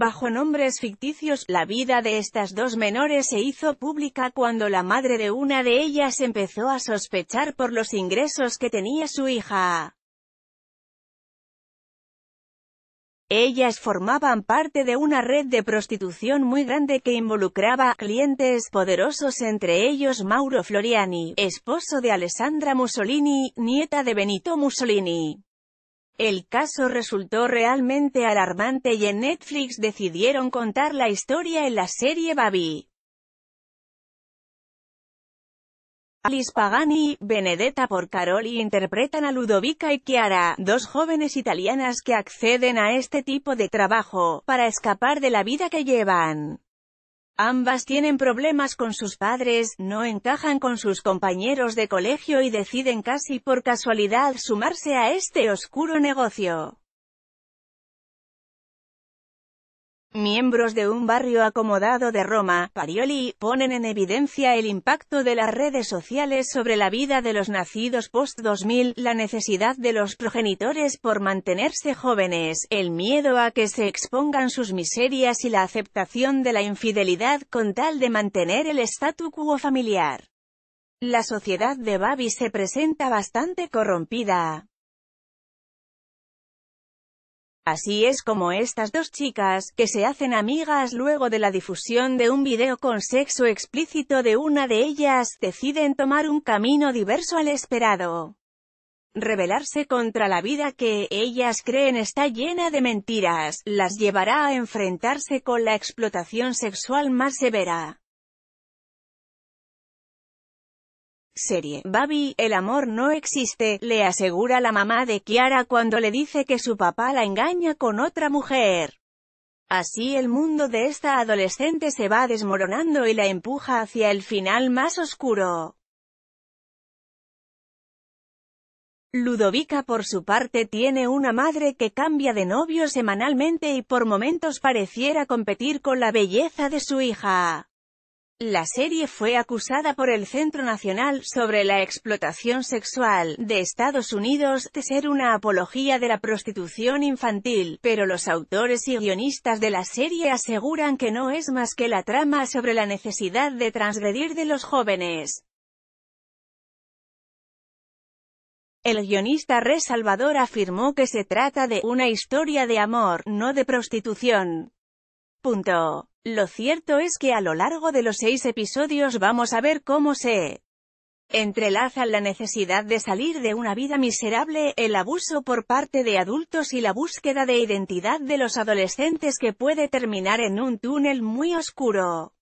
Bajo nombres ficticios, la vida de estas dos menores se hizo pública cuando la madre de una de ellas empezó a sospechar por los ingresos que tenía su hija. Ellas formaban parte de una red de prostitución muy grande que involucraba clientes poderosos entre ellos Mauro Floriani, esposo de Alessandra Mussolini, nieta de Benito Mussolini. El caso resultó realmente alarmante y en Netflix decidieron contar la historia en la serie Babi. Alice Pagani y Benedetta Porcaroli interpretan a Ludovica y Chiara, dos jóvenes italianas que acceden a este tipo de trabajo, para escapar de la vida que llevan. Ambas tienen problemas con sus padres, no encajan con sus compañeros de colegio y deciden casi por casualidad sumarse a este oscuro negocio. Miembros de un barrio acomodado de Roma, Parioli, ponen en evidencia el impacto de las redes sociales sobre la vida de los nacidos post-2000, la necesidad de los progenitores por mantenerse jóvenes, el miedo a que se expongan sus miserias y la aceptación de la infidelidad con tal de mantener el statu quo familiar. La sociedad de Babi se presenta bastante corrompida. Así es como estas dos chicas, que se hacen amigas luego de la difusión de un video con sexo explícito de una de ellas, deciden tomar un camino diverso al esperado. Rebelarse contra la vida que, ellas creen está llena de mentiras, las llevará a enfrentarse con la explotación sexual más severa. serie. "Babi, el amor no existe, le asegura la mamá de Kiara cuando le dice que su papá la engaña con otra mujer. Así el mundo de esta adolescente se va desmoronando y la empuja hacia el final más oscuro. Ludovica por su parte tiene una madre que cambia de novio semanalmente y por momentos pareciera competir con la belleza de su hija. La serie fue acusada por el Centro Nacional sobre la Explotación Sexual de Estados Unidos de ser una apología de la prostitución infantil, pero los autores y guionistas de la serie aseguran que no es más que la trama sobre la necesidad de transgredir de los jóvenes. El guionista Re Salvador afirmó que se trata de «una historia de amor, no de prostitución». Punto. Lo cierto es que a lo largo de los seis episodios vamos a ver cómo se entrelazan la necesidad de salir de una vida miserable, el abuso por parte de adultos y la búsqueda de identidad de los adolescentes que puede terminar en un túnel muy oscuro.